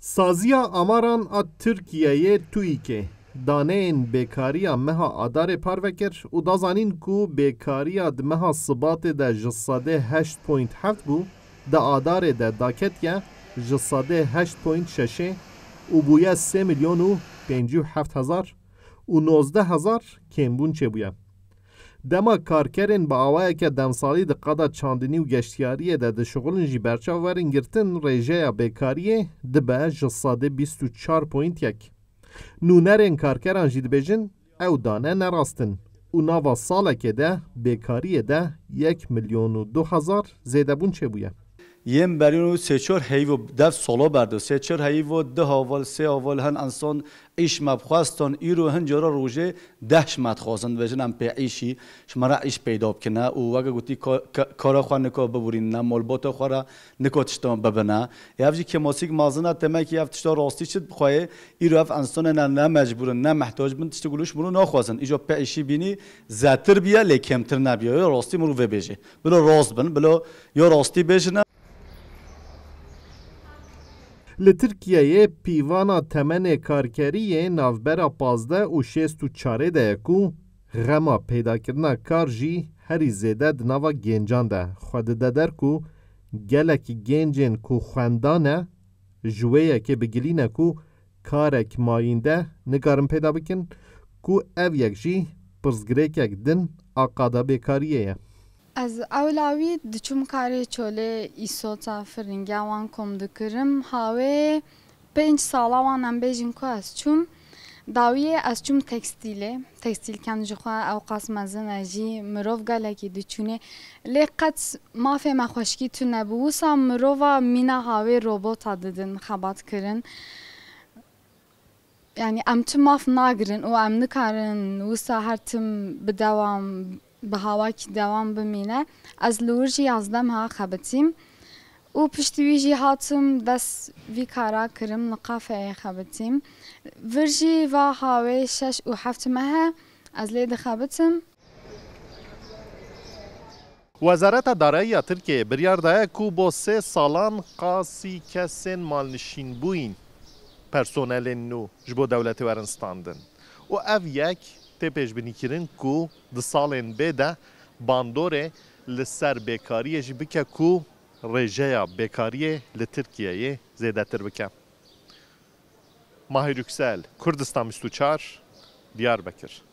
Saziya amaran a Tirkiyeyê tuyîkê. Daneyên bêkariya meha Adarê parve kir û da zanîn ku bêkariya di meha Sibatê de ji sedê heşt point heft bû, di Adarê de daketiye ji sedê heşt point şeşê û bûye sê milyon û pêncî heft hezar û Dema karkerên bi awayeke demsalî di qada çandinî û geştyariyê de di şixulin jî berçav werin girtin rêjeya bêkariyê dibe ji sadê bîst û çar point yek. Nûnerên karkeran jî dibêjin ew dane nerastin û nava salekê de bêkariyê de yek milyon û du hezar zêdebûn çêbûye. یم برین و سه چور و دف سالا برده سه چور هیو ده اول سه اول هن انسان ایش مبخواستن ای رو هن جارا روژه دهش شمت خواستن و جنم پی ایشی شما را ایش پیدا بکنه او وگه گوتی کارا خواه نکا ببورین نه مالباتا خواه را نکا تشتان ببنه یفجی که ماسیک مازنه تمه که یف راستی چید بخواه ای رو اف انسان نه نه مجبورن نه محتاج بند تشتا گلوش مرو نخواستن ایجا پی ایشی بینی زدتر بیا لیکمتر نبیا یا راستی مرو ببیجه بلا راست بن بلا یا راستی بیجه Li Tirkiyeyê pîvana temenê karkeriyê navbera pazde û şêst û çarê de ye ku xema pêdakirina kar jî herî zêde di nava gencan de xwe dide der ku gelekî gencên ku xwendan e ji wê yekê bigilîne ku karek mayînde nikarin pêda bikin ku ev yek jî pirsgirêkek din a qada bêkariyê ye. Ez ewla wî diçûm karê çolê îsota firingiya wan kom dikirim hawê pênc sala wan em bêjin ku ez çûm dawiyê ez çûm tekstîlê tekstîlken ji xwe ew qas mezin e jî mirov gelekî diçûnê lê qet mafê me xweşkî tune bû wisa mirova mîna hawê robota didin xebatkirin yani em tu maf nagirin û em nikarin wisa her tim bi dewam بەهاواکی داوام بمینە ئەس لەورژی یازدەم ها خەبتیم و پشتویژی هاتم دەست وی کارا کردم لە قافەیە خەبتیم ورژی وا هاوێ شش و هەفتمە هە ئەس لێ دەخەبتم وەزارەتە داراییە ترکێ بریاردایە و بۆ سێ ساڵان قاسی کەسێن مالنشین بووین پەرسۆنەلێن نو ji بۆ دەولەتی وەرنستاندن و ئەv یەک tepesh binikirin ku di salên bêde bandorê li ser bêkariyê jî bike ku rêjeya bêkariyê li Tirkiyeyê zêdetir bike. Mahir Yüksel, Kurdistan 24, Diyarbakır.